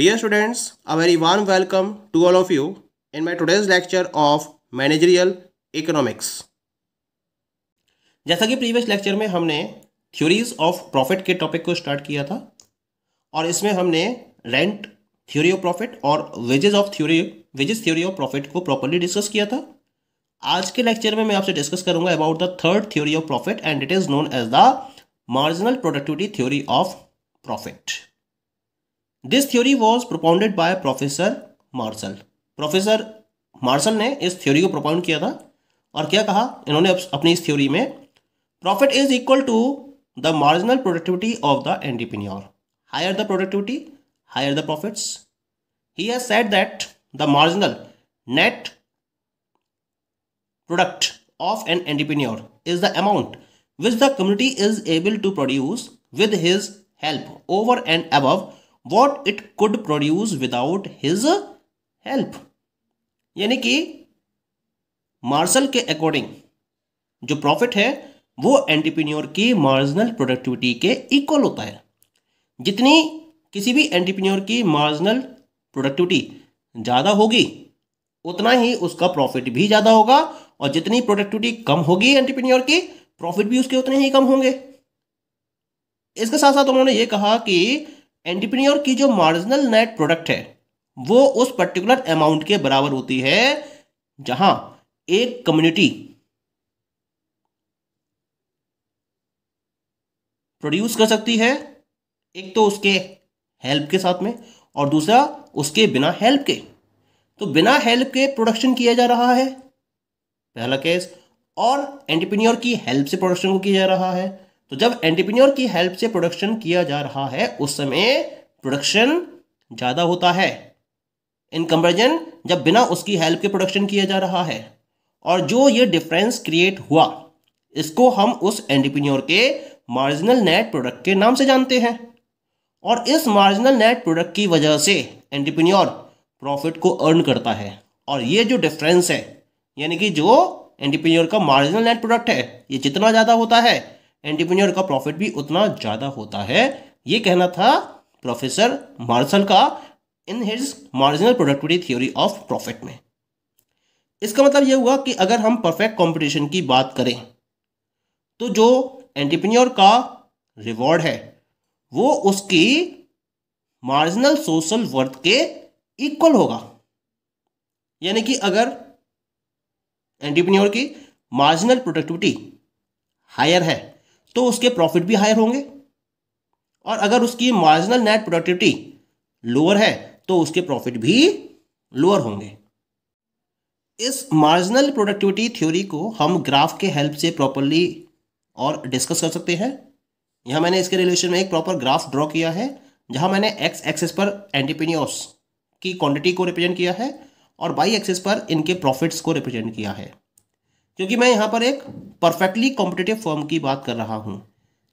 Dear students a very warm welcome to all of you in my today's lecture of Managerial Economics. जैसा कि previous lecture में हमने theories of profit के topic को start किया था और इसमें हमने रेंट थ्योरी ऑफ प्रॉफिट और wages of theory wages theory of profit को प्रॉपरली डिस्कस किया था आज के लेक्चर में मैं आपसे डिस्कस करूंगा about the third theory of profit and it is known as the marginal productivity theory of profit this theory was propounded by professor Marshall professor Marshall ने इस थ्योरी को प्रोपाउंड किया था और क्या कहा इन्होंने अपनी इस थ्योरी में profit is equal to the marginal productivity of the entrepreneur higher the productivity higher the profits he has said that the marginal net product of an entrepreneur is the amount which the community is able to produce with his help over and above what it could produce without his help यानी कि martial के according जो profit है वो entrepreneur की marginal productivity के equal होता है जितनी किसी भी एंटरप्रेन्योर की मार्जिनल प्रोडक्टिविटी ज़्यादा होगी उतना ही उसका प्रॉफिट भी ज़्यादा होगा और जितनी प्रोडक्टिविटी कम होगी एंटरप्रेन्योर की प्रॉफिट भी उसके उतने ही कम होंगे इसके साथ साथ उन्होंने ये कहा कि एंटरप्रेन्योर की जो मार्जिनल नेट प्रोडक्ट है वो उस पर्टिकुलर अमाउंट के बराबर होती है जहां एक कम्युनिटी प्रोड्यूस कर सकती है एक तो उसके हेल्प के साथ में और दूसरा उसके बिना हेल्प के तो बिना हेल्प के प्रोडक्शन किया जा रहा है पहला केस और एंटरप्रेन्योर की हेल्प से प्रोडक्शन को किया जा रहा है तो जब एंटरप्रेन्योर की हेल्प से प्रोडक्शन किया जा रहा है उस समय प्रोडक्शन ज़्यादा होता है इन कंपेरिजन जब बिना उसकी हेल्प के प्रोडक्शन किया जा रहा है और जो ये डिफरेंस क्रिएट हुआ इसको हम उस एंटरप्रेन्योर के मार्जिनल नेट प्रोडक्ट के नाम से जानते हैं और इस मार्जिनल नेट प्रोडक्ट की वजह से एंटरप्रेन्योर प्रॉफिट को अर्न करता है और ये जो डिफरेंस है यानी कि जो एंटरप्रेन्योर का मार्जिनल नेट प्रोडक्ट है ये जितना ज़्यादा होता है एंटरप्रेन्योर का प्रॉफिट भी उतना ज़्यादा होता है ये कहना था प्रोफेसर मार्शल का in his marginal productivity theory of profit में इसका मतलब यह हुआ कि अगर हम परफेक्ट कंपटीशन की बात करें तो जो एंटरप्रेन्योर का रिवॉर्ड है वो उसकी मार्जिनल सोशल वर्थ के इक्वल होगा यानी कि अगर एंटरप्रेन्योर की मार्जिनल प्रोडक्टिविटी हायर है तो उसके प्रॉफिट भी हायर होंगे और अगर उसकी मार्जिनल नेट प्रोडक्टिविटी लोअर है तो उसके प्रॉफिट भी लोअर होंगे इस मार्जिनल प्रोडक्टिविटी थ्योरी को हम ग्राफ के हेल्प से प्रॉपरली और डिस्कस कर सकते हैं यहाँ मैंने इसके रिलेशन में एक प्रॉपर ग्राफ ड्रॉ किया है जहाँ मैंने एक्स एक्सेस पर एंटीपिनियोस की क्वांटिटी को रिप्रेजेंट किया है और बाई एक्सेस पर इनके प्रॉफिट्स को रिप्रेजेंट किया है क्योंकि मैं यहाँ पर एक परफेक्टली कॉम्पिटिटिव फॉर्म की बात कर रहा हूँ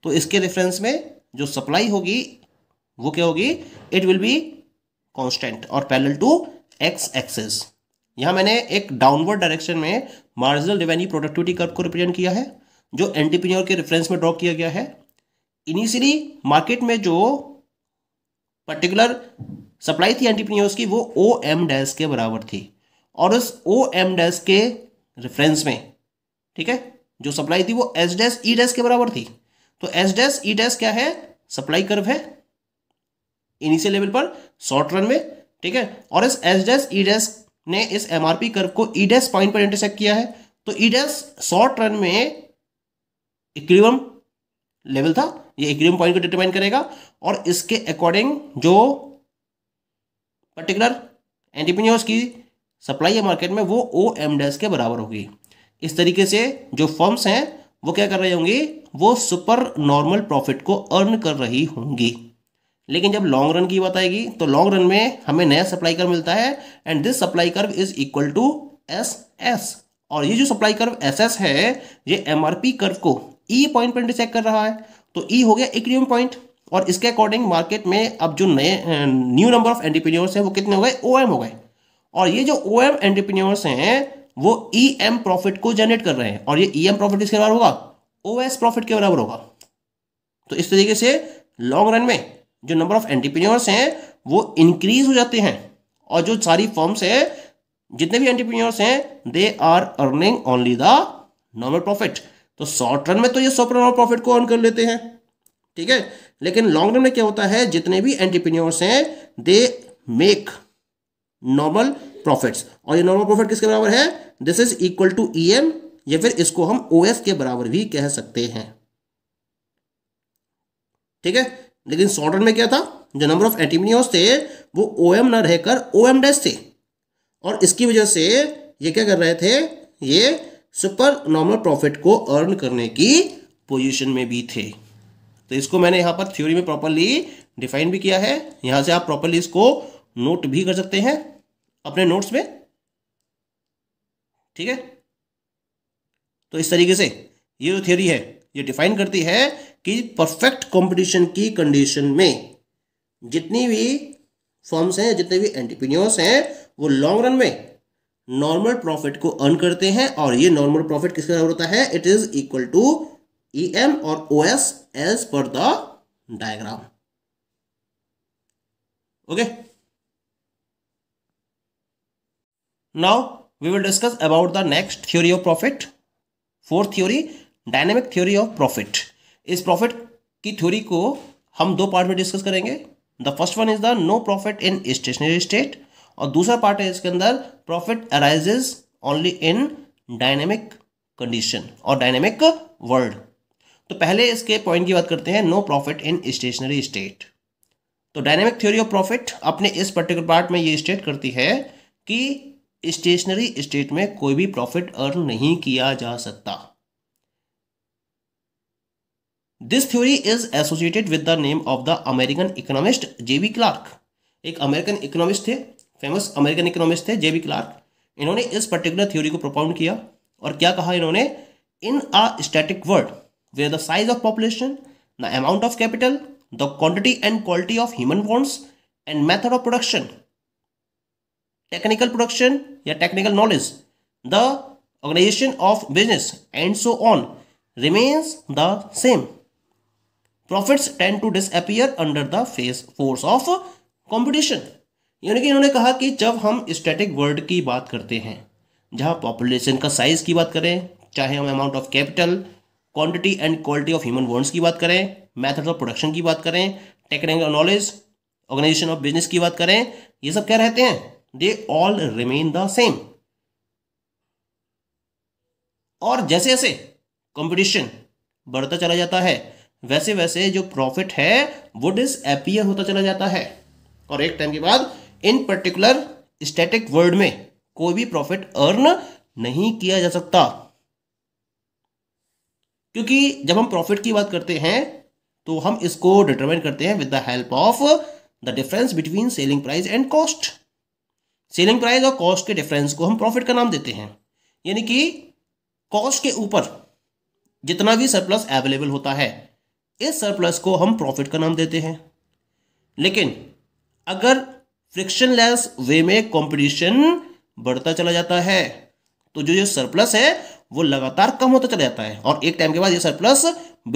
तो इसके रेफरेंस में जो सप्लाई होगी वो क्या होगी इट विल बी कॉन्स्टेंट और पैरल टू एक्स एक्सेस यहाँ मैंने एक डाउनवर्ड डायरेक्शन में मार्जिनल रेवेन्यू प्रोडक्टिविटी कर्व को रिप्रेजेंट किया है जो एंटीप्रीनियर e के रेफरेंस में ड्रॉ किया गया है इनिशियली मार्केट में जो पर्टिकुलर सप्लाई थी एंटीप्रीनियर्स e की वो ओ एम डैश के बराबर थी और उस ओ एम डैश के रेफरेंस में ठीक है जो सप्लाई थी वो एस डैस ई डैस के बराबर थी तो एस डैस ई डैस क्या है सप्लाई कर्व है इनिशियल लेवल पर शॉर्ट रन में ठीक है और इस एस डैस ई डैस ने इस एमआरपी कर्व को ई डैस पॉइंट पर इंटरसेक्ट किया है तो ई डैस शॉर्ट रन में इक्विलिब्रियम लेवल था ये इक्विलिब्रियम पॉइंट को डिटरमाइन करेगा और इसके अकॉर्डिंग जो पर्टिकुलर एंटीपनियोर्स की सप्लाई या मार्केट में वो ओ एम डैश के बराबर होगी इस तरीके से जो फर्म्स हैं वो क्या कर रही होंगी वो सुपर नॉर्मल प्रॉफिट को अर्न कर रही होंगी लेकिन जब लॉन्ग रन की बात आएगी तो लॉन्ग रन में हमें नया सप्लाई कर्व मिलता है and this supply curve is equal to S S और ये जो सप्लाई कर्व एस एस है ये एम आर पी कर्व को ई पॉइंट पर डिटेक्ट कर रहा है तो ई e हो गया इक्वियम पॉइंट और इसके अकॉर्डिंग मार्केट में अब जो नए न्यू नंबर ऑफ एंटरप्रेन्योर्स हैं वो कितने हो गए ओ एम हो गए और ये जो ओ एम एंटरप्रेन्योर्स हैं वो ई एम प्रॉफिट को जनरेट कर रहे हैं और ये ई एम प्रॉफिट किसके बराबर होगा ओ एस प्रॉफिट के बराबर होगा तो इस तरीके से लॉन्ग रन में जो नंबर ऑफ एंटरप्रेन्योर्स हैं वो इंक्रीज हो जाते हैं और जो सारी फॉर्म्स हैं जितने भी एंटरप्रीन्योर्स हैं they are earning only the normal profit तो शॉर्ट रन में तो ये सुपर नॉर्मल प्रॉफिट को अर्न कर लेते हैं ठीक है लेकिन लॉन्ग रन में क्या होता है जितने भी एंटरप्रेन्योर्स हैं दे मेक नॉर्मल प्रॉफिट्स और ये नॉर्मल प्रॉफिट किसके बराबर है this is equal to E M या फिर इसको हम ओ एफ के बराबर भी कह सकते हैं ठीक है लेकिन सॉर्टर में क्या था जो नंबर ऑफ एटीमिनियोस थे वो ओ एम ना रहकर ओ एम डैश थे और इसकी वजह से ये क्या कर रहे थे ये सुपर नॉर्मल प्रॉफिट को अर्न करने की पोजीशन में भी थे तो इसको मैंने यहां पर थ्योरी में प्रॉपरली डिफाइन भी किया है यहां से आप प्रॉपरली इसको नोट भी कर सकते हैं अपने नोट्स में ठीक है तो इस तरीके से ये जो थ्योरी है ये डिफाइन करती है कि परफेक्ट कंपटीशन की कंडीशन में जितनी भी फॉर्म्स हैं जितने भी एंटरप्रेन्योर्स हैं वो लॉन्ग रन में नॉर्मल प्रॉफिट को अर्न करते हैं और ये नॉर्मल प्रॉफिट किसके बराबर होता है it is equal to E M और O S as per the diagram okay now we will discuss about the next theory of profit fourth theory dynamic theory of profit इस profit की theory को हम दो part में discuss करेंगे the first one is the no profit in stationary state और दूसरा part है इसके अंदर profit arises only in dynamic condition और डायनेमिक वर्ल्ड तो पहले इसके पॉइंट की बात करते हैं no profit in stationary state तो डायनेमिक थ्योरी ऑफ प्रॉफिट अपने इस पर्टिकुलर पार्ट में ये स्टेट करती है कि स्टेशनरी स्टेट में कोई भी प्रॉफिट अर्न नहीं किया जा सकता this theory is associated with the name of the American economist J B Clark एक अमेरिकन इकोनॉमिस्ट थे फेमस अमेरिकन इकोनॉमिस्ट थे जेबी क्लार्क इन्होंने इस पर्टिकुलर थ्योरी को प्रोपाउंड किया और क्या कहा इन्होंने in a static world where the size of population the amount of capital the quantity and quality of human bonds and method of production technical production या technical knowledge, the organization of business and so on remains the same. Profits tend to disappear under the face force of competition. यानी कि इन्होंने कहा कि जब हम static world की बात करते हैं जहाँ पॉपुलेशन का साइज की बात करें चाहे हम amount of capital quantity and quality of human words की बात करें मैथड ऑफ प्रोडक्शन की बात करें technical knowledge organisation of business की बात करें ये सब क्या रहते हैं they all remain the same और जैसे जैसे कंपटीशन बढ़ता चला जाता है वैसे वैसे जो प्रॉफिट है वो एपियर होता चला जाता है और एक टाइम के बाद इन पर्टिकुलर स्टैटिक वर्ल्ड में कोई भी प्रॉफिट अर्न नहीं किया जा सकता क्योंकि जब हम प्रॉफिट की बात करते हैं तो हम इसको डिटरमाइन करते हैं with the help of the difference between selling price and cost selling price और कॉस्ट के डिफरेंस को हम प्रॉफिट का नाम देते हैं यानी कि कॉस्ट के ऊपर जितना भी सरप्लस अवेलेबल होता है इस सरप्लस को हम प्रॉफिट का नाम देते हैं लेकिन अगर फ्रिक्शनलेस वे में कंपटीशन बढ़ता चला जाता है तो जो ये सरप्लस है वो लगातार कम होता चला जाता है और एक टाइम के बाद ये सरप्लस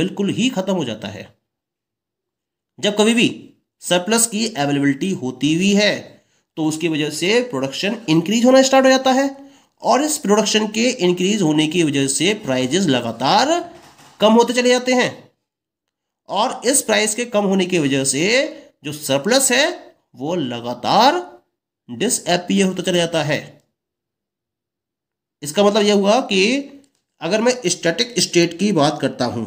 बिल्कुल ही खत्म हो जाता है जब कभी भी सरप्लस की अवेलेबिलिटी होती हुई है तो उसकी वजह से प्रोडक्शन इंक्रीज होना स्टार्ट हो जाता है और इस प्रोडक्शन के इंक्रीज होने की वजह से प्राइजेस लगातार कम होते चले जाते हैं और इस प्राइस के कम होने की वजह से जो सरप्लस है वो लगातार डिसअपियर होता चला जाता है इसका मतलब यह हुआ कि अगर मैं स्टैटिक स्टेट की बात करता हूं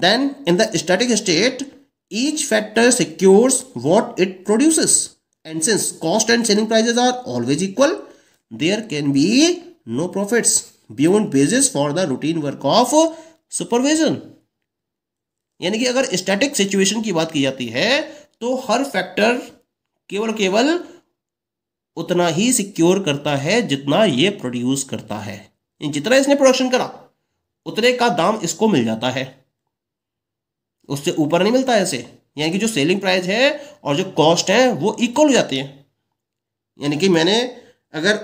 then in the static state Each factor secures what it produces. And since cost and selling prices are always equal, there can be no profits beyond basis for the routine work of supervision. यानी कि अगर static situation की बात की जाती है तो हर factor केवल केवल उतना ही सिक्योर करता है जितना ये प्रोड्यूस करता है जितना इसने प्रोडक्शन करा उतने का दाम इसको मिल जाता है उससे ऊपर नहीं मिलता ऐसे यानी कि जो सेलिंग प्राइस है और जो कॉस्ट है वो इक्वल हो जाती है यानी कि मैंने अगर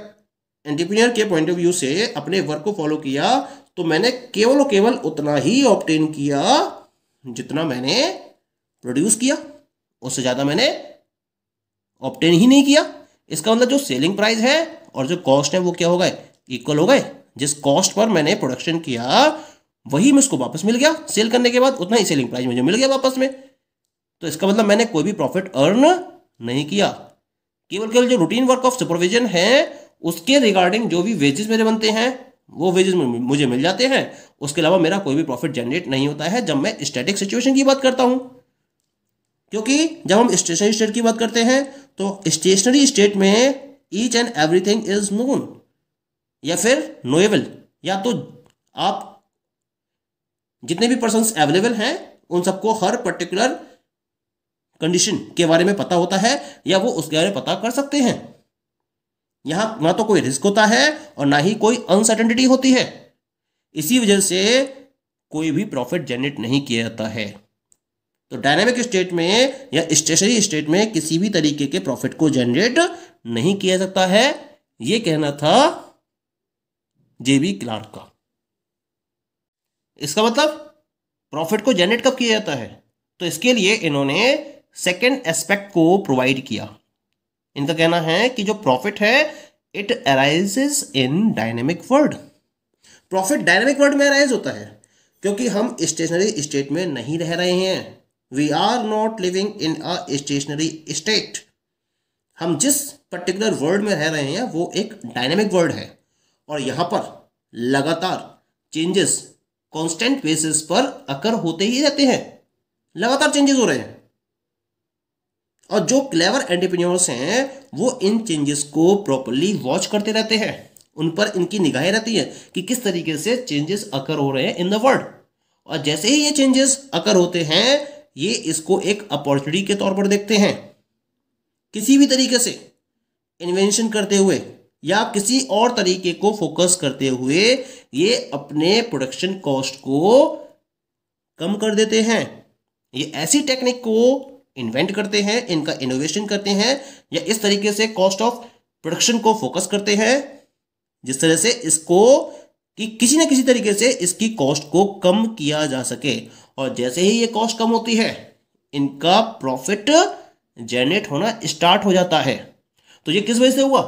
एंटरप्रीनियर के पॉइंट ऑफ व्यू से अपने वर्क को फॉलो किया तो मैंने केवल और केवल उतना ही ऑप्टेन किया जितना मैंने प्रोड्यूस किया उससे ज़्यादा मैंने ऑप्टेन ही नहीं किया इसका मतलब जो सेलिंग प्राइस है और जो कॉस्ट है वो क्या हो गए इक्वल हो गए जिस कॉस्ट पर मैंने प्रोडक्शन किया वही उसको वापस मिल गया सेल करने के बाद उतना ही सेलिंग प्राइस मुझे मिल गया वापस में तो इसका मतलब मैंने कोई भी प्रॉफिट अर्न नहीं किया केवल केवल जो रूटीन वर्क ऑफ सुपरविजन है उसके रिगार्डिंग जो भी वेजेस मेरे बनते हैं वो वेजेस मुझे मिल जाते हैं उसके अलावा मेरा कोई भी प्रॉफिट जनरेट नहीं होता है जब मैं स्टैटिक सिचुएशन की बात करता हूं क्योंकि जब हम स्टेशनरी स्टेट की बात करते हैं तो स्टेशनरी स्टेट में each and everything is known या फिर नोएबल या तो आप जितने भी पर्सन अवेलेबल हैं उन सबको हर पर्टिकुलर कंडीशन के बारे में पता होता है या वो उसके बारे में पता कर सकते हैं यहां ना तो कोई रिस्क होता है और ना ही कोई अनसर्टेनिटी होती है इसी वजह से कोई भी प्रॉफिट जनरेट नहीं किया जाता है तो डायनेमिक स्टेट में या स्टेशनरी स्टेट में किसी भी तरीके के प्रॉफिट को जनरेट नहीं किया जाता है ये कहना था जेबी क्लार्क का इसका मतलब प्रॉफिट को जनरेट कब किया जाता है तो इसके लिए इन्होंने सेकेंड एस्पेक्ट को प्रोवाइड किया इनका कहना है कि जो प्रॉफिट है it arise in dynamic world profit dynamic world में अराइज होता है क्योंकि हम स्टेशनरी स्टेट में नहीं रह रहे हैं we are not living in a stationary state हम जिस पर्टिकुलर वर्ल्ड में रह रहे हैं वो एक डायनेमिक वर्ल्ड है और यहाँ पर लगातार चेंजेस कांस्टेंट बेसिस पर अकर होते ही रहते हैं लगातार चेंजेस हो रहे हैं और जो क्लेवर एंटरप्रेन्योर्स हैं वो इन चेंजेस को प्रॉपरली वॉच करते रहते हैं उन पर इनकी निगाहें रहती हैं कि किस तरीके से चेंजेस अकर हो रहे हैं इन द वर्ल्ड और जैसे ही ये चेंजेस अकर होते हैं ये इसको एक अपॉर्चुनिटी के तौर पर देखते हैं किसी भी तरीके से इन्वेंशन करते हुए या किसी और तरीके को फोकस करते हुए ये अपने प्रोडक्शन कॉस्ट को कम कर देते हैं ये ऐसी टेक्निक को इन्वेंट करते हैं इनका इनोवेशन करते हैं या इस तरीके से कॉस्ट ऑफ प्रोडक्शन को फोकस करते हैं जिस तरह से इसको कि किसी ना किसी तरीके से इसकी कॉस्ट को कम किया जा सके और जैसे ही ये कॉस्ट कम होती है इनका प्रॉफिट जनरेट होना स्टार्ट हो जाता है तो ये किस वजह से हुआ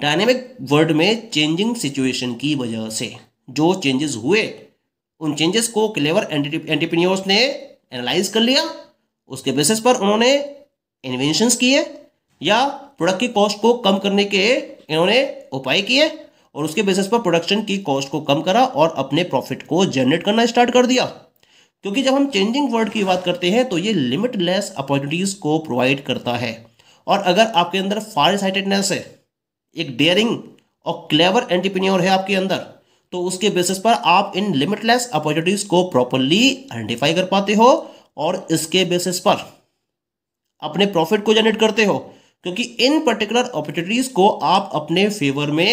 डायनेमिक वर्ल्ड में चेंजिंग सिचुएशन की वजह से जो चेंजेस हुए उन चेंजेस को क्लेवर एंटरप्रेन्योर्स ने एनालाइज कर लिया उसके बेसिस पर उन्होंने इन्वेंशंस किए या प्रोडक्ट की कॉस्ट को कम करने के इन्होंने उपाय किए और उसके बेसिस पर प्रोडक्शन की कॉस्ट को कम करा और अपने प्रॉफिट को जनरेट करना स्टार्ट कर दिया क्योंकि जब हम चेंजिंग वर्ल्ड की बात करते हैं तो ये लिमिटलेस अपॉर्चुनिटीज़ को प्रोवाइड करता है और अगर आपके अंदर फार साइटेडनेस है एक डेयरिंग और क्लेवर एंटरप्रेन्योर है आपके अंदर तो उसके बेसिस पर आप इन लिमिटलेस अपॉर्चुनिटीज को प्रॉपरली आइडेंटिफाई कर पाते हो और इसके बेसिस पर अपने प्रॉफिट को जनरेट करते हो क्योंकि इन पर्टिकुलर अपॉर्चुनिटीज को आप अपने फेवर में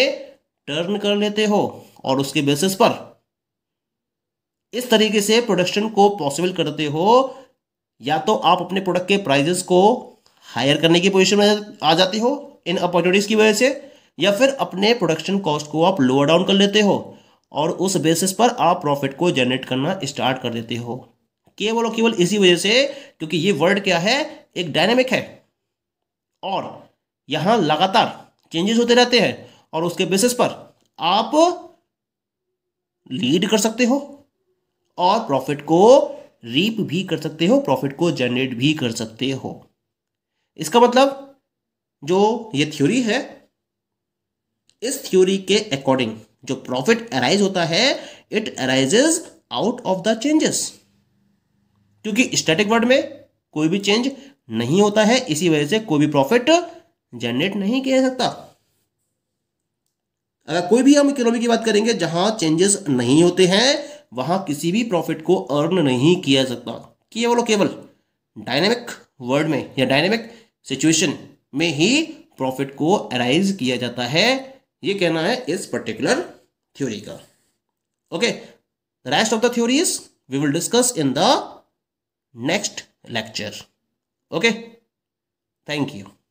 टर्न कर लेते हो और उसके बेसिस पर इस तरीके से प्रोडक्शन को पॉसिबल करते हो या तो आप अपने प्रोडक्ट के प्राइजेस को हायर करने की पोजिशन में आ जाते हो इन अपॉर्चुनिटीज़ की वजह से या फिर अपने प्रोडक्शन कॉस्ट को आप लोअर डाउन कर लेते हो और उस बेसिस पर आप प्रॉफिट को जनरेट करना स्टार्ट कर देते हो केवल और केवल इसी वजह से क्योंकि ये वर्ड क्या है एक डायनेमिक है और यहां लगातार चेंजेस होते रहते हैं और उसके बेसिस पर आप लीड कर सकते हो और प्रॉफिट को रीप भी कर सकते हो प्रॉफिट को जनरेट भी कर सकते हो इसका मतलब जो ये थ्योरी है इस थ्योरी के अकॉर्डिंग जो प्रॉफिट अराइज होता है it arises out of the changes क्योंकि स्टैटिक वर्ड में कोई भी चेंज नहीं होता है इसी वजह से कोई भी प्रॉफिट जनरेट नहीं किया जा सकता अगर कोई भी हम इकोनॉमी की बात करेंगे जहां चेंजेस नहीं होते हैं वहां किसी भी प्रॉफिट को अर्न नहीं किया जा सकता केवल और केवल डायनेमिक वर्ड में या डायनेमिक सिचुएशन में ही प्रॉफिट को अराइज किया जाता है ये कहना है इस पर्टिकुलर थ्योरी का okay rest of the theories we will discuss in the next lecture okay thank you